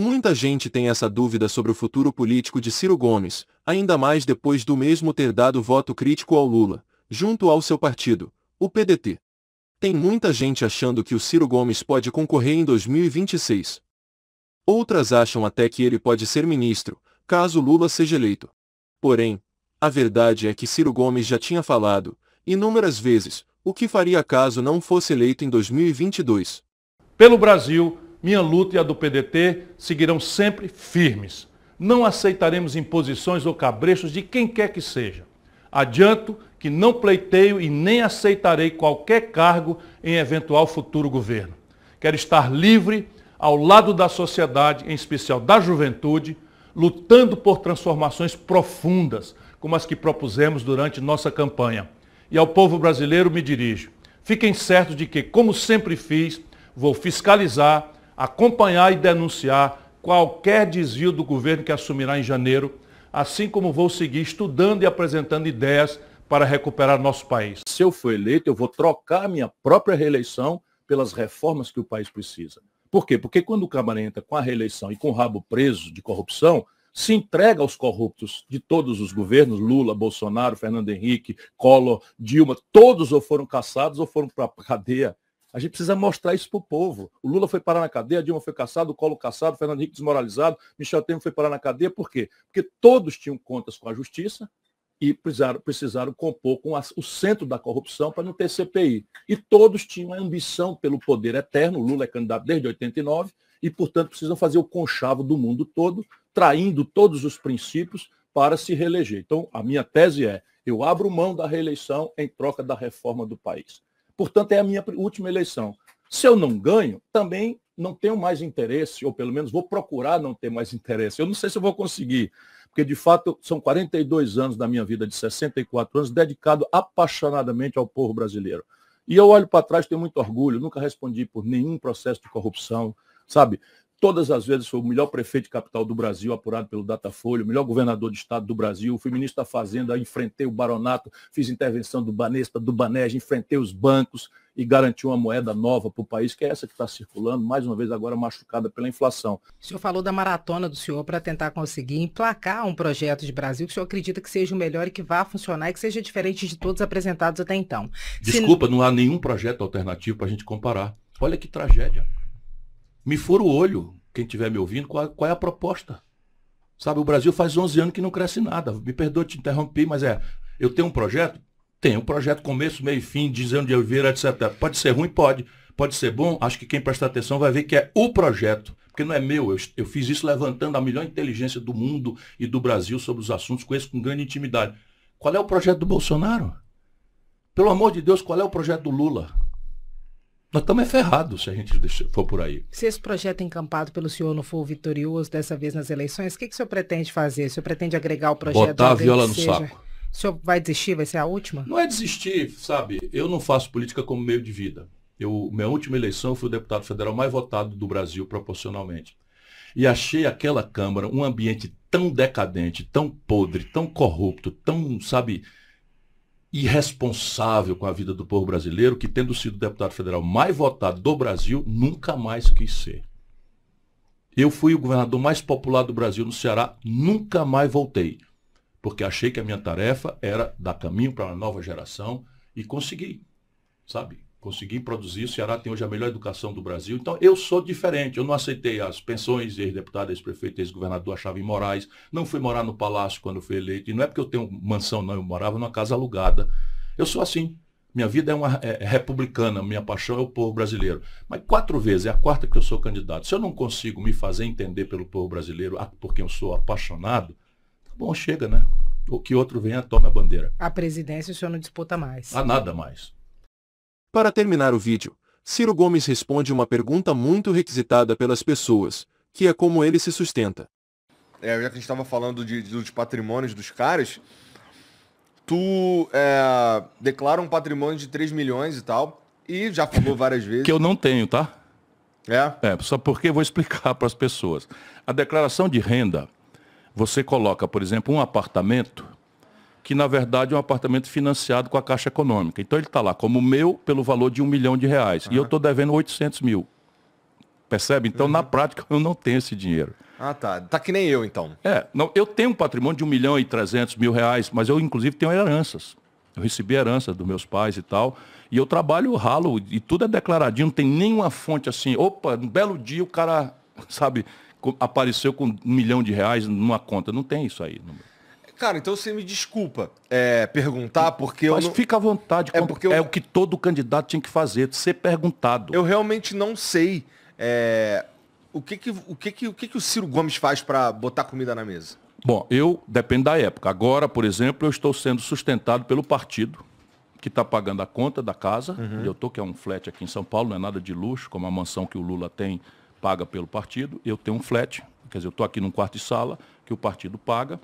Muita gente tem essa dúvida sobre o futuro político de Ciro Gomes, ainda mais depois do mesmo ter dado voto crítico ao Lula, junto ao seu partido, o PDT. Tem muita gente achando que o Ciro Gomes pode concorrer em 2026. Outras acham até que ele pode ser ministro, caso Lula seja eleito. Porém, a verdade é que Ciro Gomes já tinha falado, inúmeras vezes, o que faria caso não fosse eleito em 2022. Pelo Brasil, minha luta e a do PDT seguirão sempre firmes. Não aceitaremos imposições ou cabrechos de quem quer que seja. Adianto que não pleiteio e nem aceitarei qualquer cargo em eventual futuro governo. Quero estar livre ao lado da sociedade, em especial da juventude, lutando por transformações profundas, como as que propusemos durante nossa campanha. E ao povo brasileiro me dirijo. Fiquem certos de que, como sempre fiz, vou fiscalizar, acompanhar e denunciar qualquer desvio do governo que assumirá em janeiro, assim como vou seguir estudando e apresentando ideias para recuperar nosso país. Se eu for eleito, eu vou trocar minha própria reeleição pelas reformas que o país precisa. Por quê? Porque quando o camarada entra com a reeleição e com o rabo preso de corrupção, se entrega aos corruptos de todos os governos, Lula, Bolsonaro, Fernando Henrique, Collor, Dilma, todos ou foram caçados ou foram para a cadeia a gente precisa mostrar isso para o povo. O Lula foi parar na cadeia, Dilma foi caçado, o Colo caçado, o Fernando Henrique desmoralizado, Michel Temer foi parar na cadeia. Por quê? Porque todos tinham contas com a justiça e precisaram, precisaram compor com a, o centro da corrupção para não ter CPI. E todos tinham a ambição pelo poder eterno. O Lula é candidato desde 89 e, portanto, precisam fazer o conchavo do mundo todo, traindo todos os princípios para se reeleger. Então, a minha tese é: eu abro mão da reeleição em troca da reforma do país portanto, é a minha última eleição. Se eu não ganho, também não tenho mais interesse, ou pelo menos vou procurar não ter mais interesse. Eu não sei se eu vou conseguir, porque de fato são 42 anos da minha vida, de 64 anos, dedicado apaixonadamente ao povo brasileiro. E eu olho para trás, tenho muito orgulho, nunca respondi por nenhum processo de corrupção, sabe? Todas as vezes foi o melhor prefeito de capital do Brasil, apurado pelo Datafolha, o melhor governador de estado do Brasil, fui ministro da Fazenda, enfrentei o baronato, fiz intervenção do Banesta, do Banej, enfrentei os bancos e garanti uma moeda nova para o país, que é essa que está circulando, mais uma vez agora machucada pela inflação. O senhor falou da maratona do senhor para tentar conseguir emplacar um projeto de Brasil que o senhor acredita que seja o melhor e que vá funcionar e que seja diferente de todos apresentados até então. Desculpa, Se... não há nenhum projeto alternativo para a gente comparar. Olha que tragédia. Me for o olho, quem estiver me ouvindo, qual, qual, é a proposta? Sabe, o Brasil faz 11 anos que não cresce nada. Me perdoe te interromper, mas é, eu tenho um projeto? Tenho um projeto, começo, meio e fim, dizendo de Oliveira, etc. Pode ser ruim? Pode. Pode ser bom? Acho que quem prestar atenção vai ver que é o projeto. Porque não é meu, eu, eu fiz isso levantando a melhor inteligência do mundo e do Brasil sobre os assuntos, conheço com grande intimidade. Qual é o projeto do Bolsonaro? Pelo amor de Deus, qual é o projeto do Lula? Nós estamos é ferrados se a gente for por aí. Se esse projeto encampado pelo senhor não for vitorioso dessa vez nas eleições, o que, que o senhor pretende fazer? O senhor pretende agregar o projeto? Botar a viola no seja? saco. O senhor vai desistir? Vai ser a última? Não é desistir, sabe? Eu não faço política como meio de vida. Eu, minha última eleição, eu fui o deputado federal mais votado do Brasil proporcionalmente. E achei aquela Câmara um ambiente tão decadente, tão podre, tão corrupto, tão, sabe, irresponsável com a vida do povo brasileiro, que tendo sido deputado federal mais votado do Brasil, nunca mais quis ser. Eu fui o governador mais popular do Brasil no Ceará, nunca mais voltei, porque achei que a minha tarefa era dar caminho para uma nova geração e consegui, sabe? consegui produzir. O Ceará tem hoje a melhor educação do Brasil. Então, eu sou diferente. Eu não aceitei as pensões, ex-deputado, ex-prefeito, ex-governador achava em Moraes. Não fui morar no palácio quando fui eleito. E não é porque eu tenho mansão, não. Eu morava numa casa alugada. Eu sou assim. Minha vida é uma é, é republicana, minha paixão é o povo brasileiro. Mas quatro vezes, é a quarta que eu sou candidato. Se eu não consigo me fazer entender pelo povo brasileiro, ah, por quem eu sou apaixonado, tá bom, chega, né? O que outro venha, tome a bandeira. A presidência o senhor não disputa mais. Ah, nada mais. Para terminar o vídeo, Ciro Gomes responde uma pergunta muito requisitada pelas pessoas, que é como ele se sustenta. É, já que a gente estava falando de, de, dos patrimônios dos caras, tu é, declara um patrimônio de 3 milhões e tal, e já falou várias vezes. Que eu não tenho, tá? É? É, só porque vou explicar para as pessoas. A declaração de renda, você coloca, por exemplo, um apartamento que na verdade é um apartamento financiado com a Caixa Econômica. Então ele está lá como meu pelo valor de um milhão de reais. Uhum. E eu estou devendo 800 mil. Percebe? Então, uhum. na prática, eu não tenho esse dinheiro. Ah, tá. Tá que nem eu, então. É. Não, eu tenho um patrimônio de 1 milhão e 300 mil reais, mas eu, inclusive, tenho heranças. Eu recebi herança dos meus pais e tal. E eu trabalho ralo, e tudo é declaradinho, não tem nenhuma fonte assim. Opa, um belo dia o cara, sabe, apareceu com um milhão de reais numa conta. Não tem isso aí. Cara, então você me desculpa é, perguntar, porque Mas eu. Mas fica à vontade, é, porque eu... é o que todo candidato tinha que fazer, ser perguntado. Eu realmente não sei é, o, que, que, o, que, que, o que, que o Ciro Gomes faz para botar comida na mesa. Bom, eu depende da época. Agora, por exemplo, eu estou sendo sustentado pelo partido que está pagando a conta da casa. Uhum. Eu estou, que é um flat aqui em São Paulo, não é nada de luxo, como a mansão que o Lula tem paga pelo partido. Eu tenho um flat Quer dizer, eu estou aqui num quarto de sala que o partido paga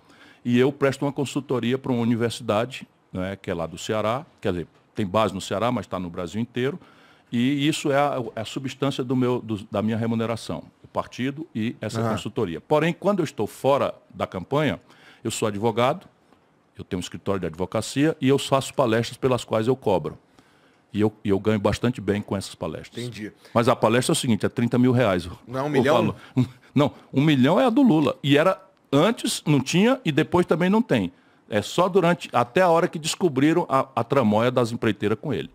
e eu presto uma consultoria para uma universidade, né, que é lá do Ceará, quer dizer, tem base no Ceará, mas está no Brasil inteiro, e isso é a, é a substância do meu, do, da minha remuneração, o partido e essa ah. consultoria. Porém, quando eu estou fora da campanha, eu sou advogado, eu tenho um escritório de advocacia e eu faço palestras pelas quais eu cobro. E eu, eu ganho bastante bem com essas palestras. Entendi. Mas a palestra é o seguinte, é 30 mil reais. Não é um milhão? Não, um milhão é a do Lula. E era antes, não tinha, e depois também não tem. É só durante, até a hora que descobriram a, a tramóia das empreiteiras com ele.